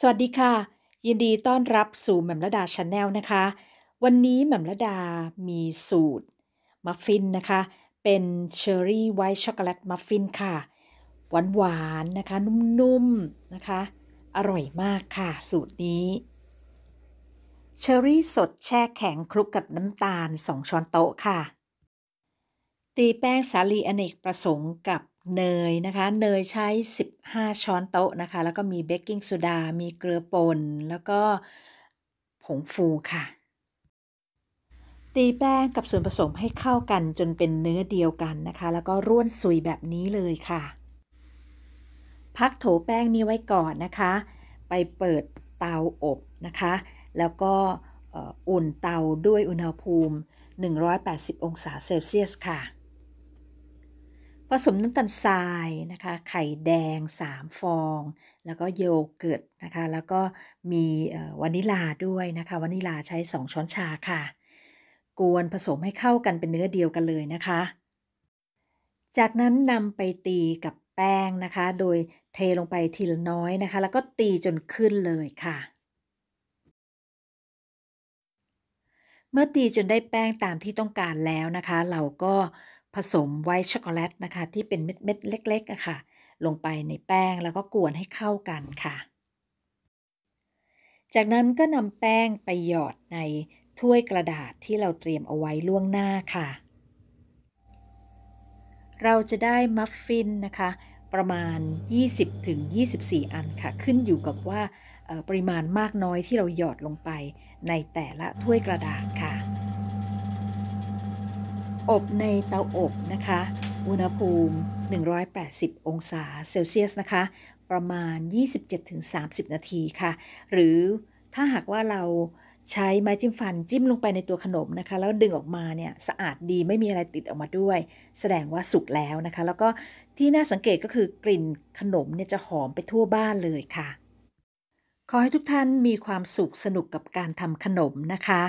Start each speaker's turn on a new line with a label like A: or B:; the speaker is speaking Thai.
A: สวัสดีค่ะ ยินดีต้อนรับสู่แหม่มระดาชาแนลนะคะ วันนี้แหม่มระดามีสูตร มัฟฟินนะคะ เป็นเชอร์รี่ไวท์ช็อกโกแลตมัฟฟินค่ะหวานหวานนะคะ นุ่ม ๆ นะคะ อร่อยมากค่ะ สูตรนี้ เชอร์รี่สดแช่แข็งคลุกกับน้ำตาล 2ช้อนโต๊ะค่ะ ตีแป้งสาลีอเนกประสงค์กับเนยนะคะ เนยใช้ 15 ช้อนโต๊ะนะคะ แล้วก็มีเบกกิ้งโซดา มีเกลือป่น แล้วก็ผงฟูค่ะ ตีแป้งกับส่วนผสมให้เข้ากันจนเป็นเนื้อเดียวกันนะคะ แล้วก็ร่วนซุยแบบนี้เลยค่ะ พักโถแป้งนี้ไว้ก่อนนะคะ ไปเปิดเตาอบนะคะ แล้วก็อุ่นเตาด้วยอุณหภูมิ 180 องศาเซลเซียสค่ะผสมน้ำตาลทรายนะคะ ไข่แดง 3 ฟอง แล้วก็โยเกิร์ตนะคะ แล้วก็มีวานิลาด้วยนะคะ วานิลา ใช้ 2 ช้อนชาค่ะ กวนผสมให้เข้ากันเป็นเนื้อเดียวกันเลยนะคะ จากนั้นนำไปตีกับแป้งนะคะ โดยเทลงไปทีละน้อยนะคะ แล้วก็ตีจนขึ้นเลยค่ะ เมื่อตีจนได้แป้งตามที่ต้องการแล้วนะคะ เราก็ผสมไวท์ช็อกโกแลต นะคะที่เป็นเม็ดๆเล็กๆะค่ะ ลงไปในแป้งแล้วก็กวนให้เข้ากันค่ะ จากนั้นก็นำแป้งไปหยอดในถ้วยกระดาษที่เราเตรียมเอาไว้ล่วงหน้าค่ะ เราจะได้มัฟฟินนะคะประมาณ 20-24 อันค่ะ ขึ้นอยู่กับว่าปริมาณมากน้อยที่เราหยอดลงไปในแต่ละถ้วยกระดาษค่ะอบในเตาอบนะคะอุณหภูมิ 180 องศาเซลเซียสนะคะ ประมาณ 27-30 นาทีค่ะ หรือถ้าหากว่าเราใช้ไม้จิ้มฟันจิ้มลงไปในตัวขนมนะคะแล้วดึงออกมาเนี่ยสะอาดดีไม่มีอะไรติดออกมาด้วย แสดงว่าสุกแล้วนะคะ แล้วก็ที่น่าสังเกตก็คือกลิ่นขนมเนี่ยจะหอมไปทั่วบ้านเลยค่ะขอให้ทุกท่านมีความสุขสนุกกับการทำขนมนะคะ